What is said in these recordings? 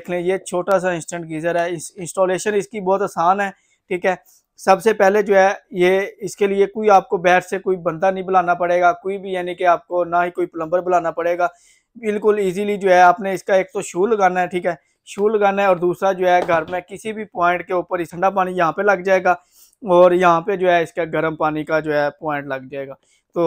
देख लें ये छोटा सा इंस्टेंट गीज़र है इस इंस्टॉलेशन इसकी बहुत आसान है ठीक है सबसे पहले जो है ये इसके लिए कोई आपको बैठ से कोई बंदा नहीं बुलाना पड़ेगा कोई भी यानी कि आपको ना ही कोई प्लम्बर बुलाना पड़ेगा बिल्कुल इजीली जो है आपने इसका एक तो शू लगाना है ठीक है शू लगाना है और दूसरा जो है घर में किसी भी पॉइंट के ऊपर ठंडा पानी यहाँ पे लग जाएगा और यहाँ पे जो है इसका गर्म पानी का जो है पॉइंट लग जाएगा तो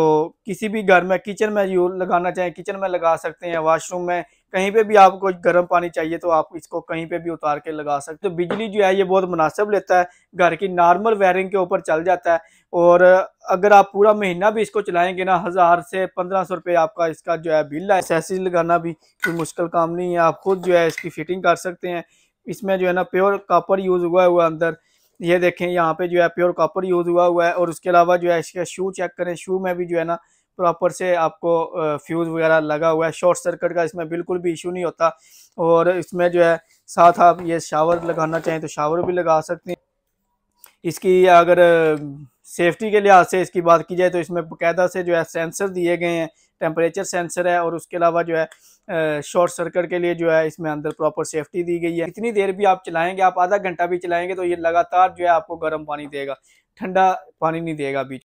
किसी भी घर में किचन में यू लगाना चाहें किचन में लगा सकते हैं वाशरूम में कहीं पे भी आपको गर्म पानी चाहिए तो आप इसको कहीं पे भी उतार के लगा सकते हो तो बिजली जो है ये बहुत मुनासिब लेता है घर की नॉर्मल वायरिंग के ऊपर चल जाता है और अगर आप पूरा महीना भी इसको चलाएंगे ना हज़ार से पंद्रह सौ रुपये आपका इसका जो है बिल है सैसी लगाना भी कोई मुश्किल काम नहीं है आप खुद जो है इसकी फिटिंग कर सकते हैं इसमें जो है ना प्योर कापर यूज़ हुआ हुआ अंदर ये देखें यहाँ पे जो है प्योर कॉपर यूज़ हुआ हुआ है और उसके अलावा जो है इसका शू चेक करें शू में भी जो है ना प्रॉपर से आपको फ्यूज़ वगैरह लगा हुआ है शॉर्ट सर्किट का इसमें बिल्कुल भी इशू नहीं होता और इसमें जो है साथ आप ये शावर लगाना चाहें तो शावर भी लगा सकते हैं इसकी अगर सेफ्टी के लिहाज से इसकी बात की जाए तो इसमें बकायदा से जो है सेंसर दिए गए हैं टेम्परेचर सेंसर है और उसके अलावा जो है शॉर्ट सर्किट के लिए जो है इसमें अंदर प्रॉपर सेफ्टी दी गई है इतनी देर भी आप चलाएंगे आप आधा घंटा भी चलाएंगे तो ये लगातार जो है आपको गर्म पानी देगा ठंडा पानी नहीं देगा बीच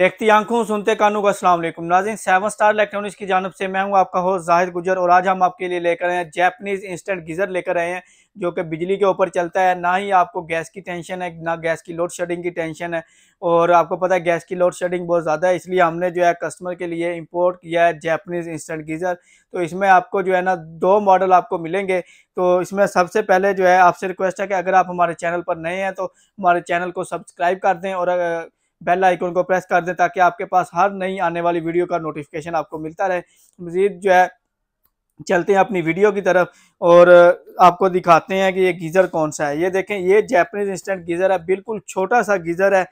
देखती आंखों सुनते कानों का अस्सलाम नाजिन सेवन स्टार इलेक्ट्रॉनिक्स की जानब से मैं हूं आपका होस्ट जाहिद गुजर और आज हम आपके लिए लेकर आए हैं जैपनीज़ इंस्टेंट गीज़र लेकर आए हैं जो कि बिजली के ऊपर चलता है ना ही आपको गैस की टेंशन है ना गैस की लोड शेडिंग की टेंशन है और आपको पता है गैस की लोड शेडिंग बहुत ज़्यादा है इसलिए हमने जो है कस्टमर के लिए इम्पोर्ट किया है जैपनीज़ इंस्टेंट गीज़र तो इसमें आपको जो है ना दो मॉडल आपको मिलेंगे तो इसमें सबसे पहले जो है आपसे रिक्वेस्ट है कि अगर आप हमारे चैनल पर नए हैं तो हमारे चैनल को सब्सक्राइब कर दें और बेल आइकन को प्रेस कर दें ताकि आपके पास हर नई आने वाली वीडियो का नोटिफिकेशन आपको मिलता रहे मज़ीद जो है चलते हैं अपनी वीडियो की तरफ और आपको दिखाते हैं कि ये गीज़र कौन सा है ये देखें ये जैपनीज इंस्टेंट गीज़र है बिल्कुल छोटा सा गीज़र है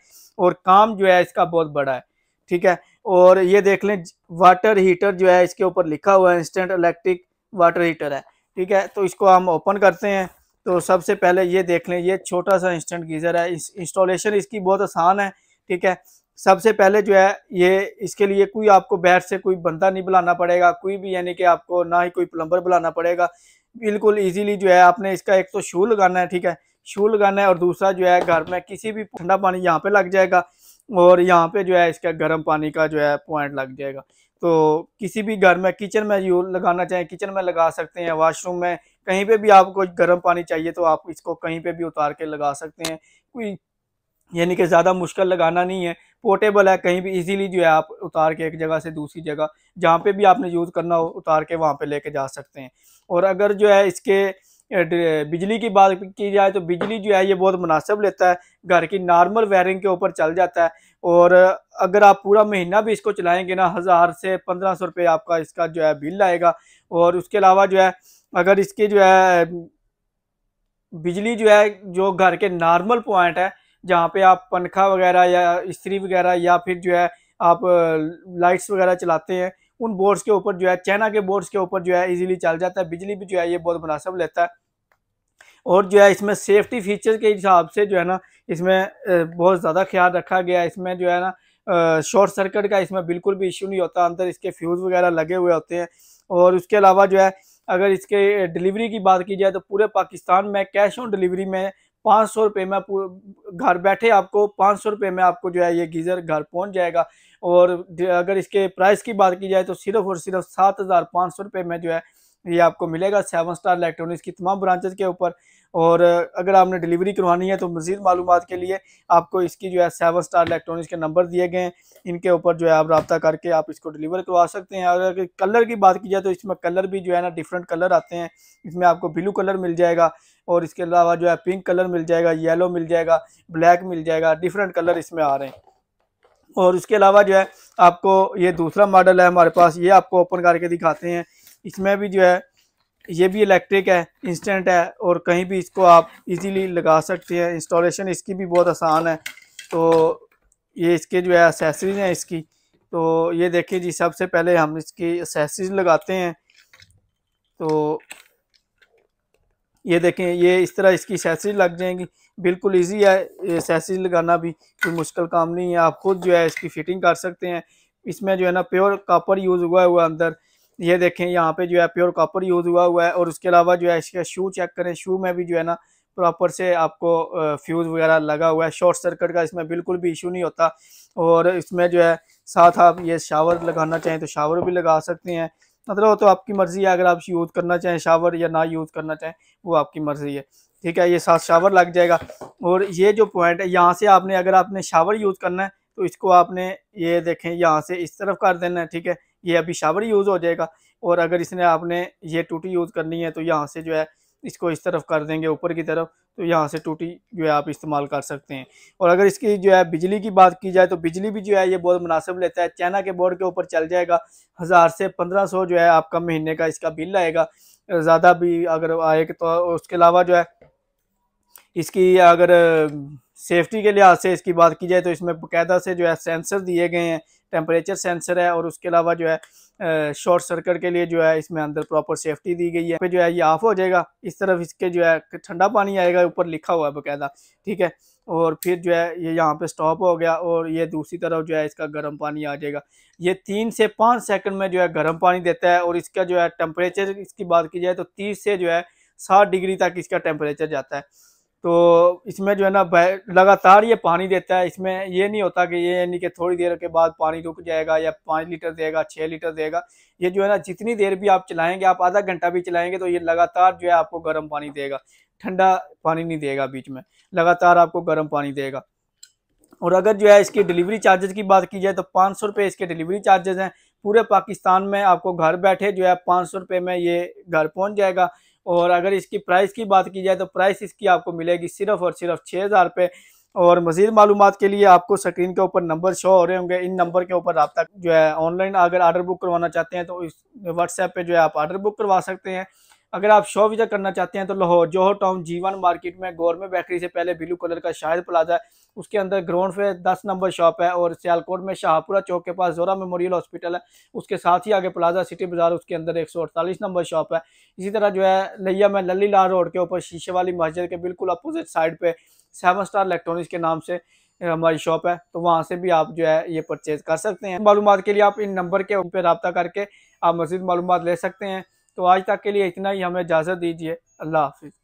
और काम जो है इसका बहुत बड़ा है ठीक है और ये देख लें वाटर हीटर जो है इसके ऊपर लिखा हुआ है इंस्टेंट इलेक्ट्रिक वाटर हीटर है ठीक है तो इसको हम ओपन करते हैं तो सबसे पहले ये देख लें ये छोटा सा इंस्टेंट गीज़र है इस इंस्टॉलेशन इसकी बहुत आसान है ठीक है सबसे पहले जो है ये इसके लिए कोई आपको बैठ से कोई बंदा नहीं बुलाना पड़ेगा कोई भी यानी कि आपको ना ही कोई प्लम्बर बुलाना पड़ेगा बिल्कुल इजीली जो है आपने इसका एक तो शू लगाना है ठीक है शू लगाना है और दूसरा जो है घर में किसी भी ठंडा पानी यहाँ पे लग जाएगा और यहाँ पे जो है इसका गर्म पानी का जो है पॉइंट लग जाएगा तो किसी भी घर में किचन में यू लगाना चाहें किचन में लगा सकते हैं वाशरूम में कहीं पे भी आपको गर्म पानी चाहिए तो आप इसको कहीं पे भी उतार के लगा सकते हैं कोई यानी कि ज़्यादा मुश्किल लगाना नहीं है पोर्टेबल है कहीं भी इजीली जो है आप उतार के एक जगह से दूसरी जगह जहाँ पे भी आपने यूज़ करना हो उतार के वहाँ पे लेके जा सकते हैं और अगर जो है इसके बिजली की बात की जाए तो बिजली जो है ये बहुत मुनासिब लेता है घर की नॉर्मल वायरिंग के ऊपर चल जाता है और अगर आप पूरा महीना भी इसको चलाएँगे ना हज़ार से पंद्रह सौ रुपये आपका इसका जो है बिल आएगा और उसके अलावा जो है अगर इसके जो है बिजली जो है जो घर के नॉर्मल पॉइंट है जहाँ पे आप पंखा वगैरह या इस्त्री वगैरह या फिर जो है आप लाइट्स वगैरह चलाते हैं उन बोर्ड्स के ऊपर जो है चाइना के बोर्ड्स के ऊपर जो है इजीली चल जाता है बिजली भी जो है ये बहुत मुनासब लेता है और जो है इसमें सेफ्टी फीचर के हिसाब से जो है ना इसमें बहुत ज़्यादा ख्याल रखा गया है इसमें जो है ना शॉर्ट सर्किट का इसमें बिल्कुल भी इशू नहीं होता अंदर इसके फ्यूज़ वगैरह लगे हुए होते हैं और उसके अलावा जो है अगर इसके डिलीवरी की बात की जाए तो पूरे पाकिस्तान में कैश ऑन डिलीवरी में पाँच सौ रुपये में घर बैठे आपको पाँच सौ रुपये में आपको जो है ये गीज़र घर पहुंच जाएगा और अगर इसके प्राइस की बात की जाए तो सिर्फ और सिर्फ सात हज़ार पाँच सौ रुपये में जो है ये आपको मिलेगा सेवन स्टार इलेक्ट्रॉनिक्स की तमाम ब्रांचेज के ऊपर और अगर आपने डिलीवरी करवानी है तो मज़ीद मालूम के लिए आपको इसकी जो है सेवन स्टार इलेक्ट्रॉनिक्स के नंबर दिए गए हैं इनके ऊपर जो है आप रबा करके आप इसको डिलीवर करवा सकते हैं और अगर कलर की बात की जाए तो इसमें कलर भी जो है ना डिफरेंट कलर आते हैं इसमें आपको ब्लू कलर मिल जाएगा और इसके अलावा जो है पिंक कलर मिल जाएगा येलो मिल जाएगा ब्लैक मिल जाएगा डिफरेंट कलर इसमें आ रहे हैं और इसके अलावा जो है आपको ये दूसरा मॉडल है हमारे पास ये आपको ओपन करके दिखाते हैं इसमें भी जो है ये भी इलेक्ट्रिक है इंस्टेंट है और कहीं भी इसको आप इजीली लगा सकते हैं इंस्टॉलेशन इसकी भी बहुत आसान है तो ये इसके जो है असेसरीज हैं इसकी तो ये देखिए जी सबसे पहले हम इसकी असेसरीज लगाते हैं तो ये देखें ये इस तरह इसकी सैसेज लग जाएंगी बिल्कुल इजी है सैसेज लगाना भी कोई मुश्किल काम नहीं है आप खुद जो है इसकी फिटिंग कर सकते हैं इसमें जो है ना प्योर कापर यूज़ हुआ हुआ अंदर ये देखें यहाँ पे जो है प्योर कॉपर यूज़ हुआ हुआ है और उसके अलावा जो है इसका शू चेक करें शू में भी जो है ना प्रॉपर से आपको फ्यूज़ वगैरह लगा हुआ है शॉर्ट सर्किट का इसमें बिल्कुल भी इशू नहीं होता और इसमें जो है साथ आप ये शावर लगाना चाहें तो शावर भी लगा सकते हैं मतलब वो तो आपकी मर्ज़ी है अगर आप यूज़ करना चाहें शावर या ना यूज़ करना चाहें वो आपकी मर्ज़ी है ठीक है ये साथ शावर लग जाएगा और ये जो पॉइंट है यहाँ से आपने अगर आपने शावर यूज़ करना है तो इसको आपने ये देखें यहाँ से इस तरफ कर देना है ठीक है ये अभी शावर यूज़ हो जाएगा और अगर इसने आपने ये टूटी यूज़ करनी है तो यहाँ से जो है इसको इस तरफ कर देंगे ऊपर की तरफ तो यहाँ से टूटी जो है आप इस्तेमाल कर सकते हैं और अगर इसकी जो है बिजली की बात की जाए तो बिजली भी जो है ये बहुत मुनासिब लेता है चाइना के बोर्ड के ऊपर चल जाएगा हज़ार से पंद्रह सौ जो है आपका महीने का इसका बिल आएगा ज़्यादा भी अगर आए तो उसके अलावा जो है इसकी अगर सेफ्टी के लिहाज से इसकी बात की जाए तो इसमें बाकायदा से जो है सेंसर दिए गए हैं टेम्परेचर सेंसर है और उसके अलावा जो है शॉर्ट सर्किट के लिए जो है इसमें अंदर प्रॉपर सेफ्टी दी गई है पे जो है ये ऑफ हो जाएगा इस तरफ इसके जो है ठंडा पानी आएगा ऊपर लिखा हुआ है बाकायदा ठीक है और फिर जो है ये यहाँ पे स्टॉप हो गया और ये दूसरी तरफ जो है इसका गर्म पानी आ जाएगा ये तीन से पाँच सेकंड में जो है गर्म पानी देता है और इसका जो है टेम्परेचर इसकी बात की जाए तो तीस से जो है साठ डिग्री तक इसका टेम्परेचर जाता है तो इसमें जो है ना लगातार ये पानी देता है इसमें ये नहीं होता कि ये यानी कि थोड़ी देर के बाद पानी रुक जाएगा या पाँच लीटर देगा छः लीटर देगा ये जो है ना जितनी देर भी आप चलाएंगे आप आधा घंटा भी चलाएंगे तो ये लगातार जो है आपको गर्म पानी देगा ठंडा पानी नहीं देगा बीच में लगातार आपको गर्म पानी देगा और अगर जो है इसकी डिलीवरी चार्जेस की बात की जाए तो पाँच सौ रुपये इसके डिलीवरी चार्जेस हैं पूरे पाकिस्तान में आपको घर बैठे जो है पाँच सौ रुपये में ये घर पहुंच जाएगा और अगर इसकी प्राइस की बात की जाए तो प्राइस इसकी आपको मिलेगी सिर्फ और सिर्फ छः हज़ार रुपये और मजीद मालूम के लिए आपको स्क्रीन के ऊपर नंबर शो हो रहे होंगे इन नंबर के ऊपर रबता जो है ऑनलाइन अगर आर्डर बुक करवाना चाहते हैं तो इस व्हाट्सएप पर जो है आप आर्डर बुक करवा सकते हैं अगर आप शो विज़ा करना चाहते हैं तो लाहौर जोहर टाउन जीवन मार्केट में गवर्नमेंट बेकरी से पहले ब्लू कलर का शाहिद प्लाजा है उसके अंदर ग्राउंड पे दस नंबर शॉप है और सियालकोट में शाहपुरा चौक के पास जोरा मेमोरियल हॉस्पिटल है उसके साथ ही आगे प्लाजा सिटी बाजार उसके अंदर एक नंबर शॉप है इसी तरह जो है लैया में लली लाल रोड के ऊपर शीशे वाली मस्जिद के बिल्कुल अपोजिट साइड पर सेवन स्टार इलेक्ट्रॉनिक्स के नाम से हमारी शॉप है तो वहाँ से भी आप जो है ये परचेज़ कर सकते हैं मालूम के लिए आप इन नंबर के ऊपर रब्ता रबता करके आप मजीद मालूम ले सकते हैं तो आज तक के लिए इतना ही हमें इजाज़त दीजिए अल्लाह हाफिज़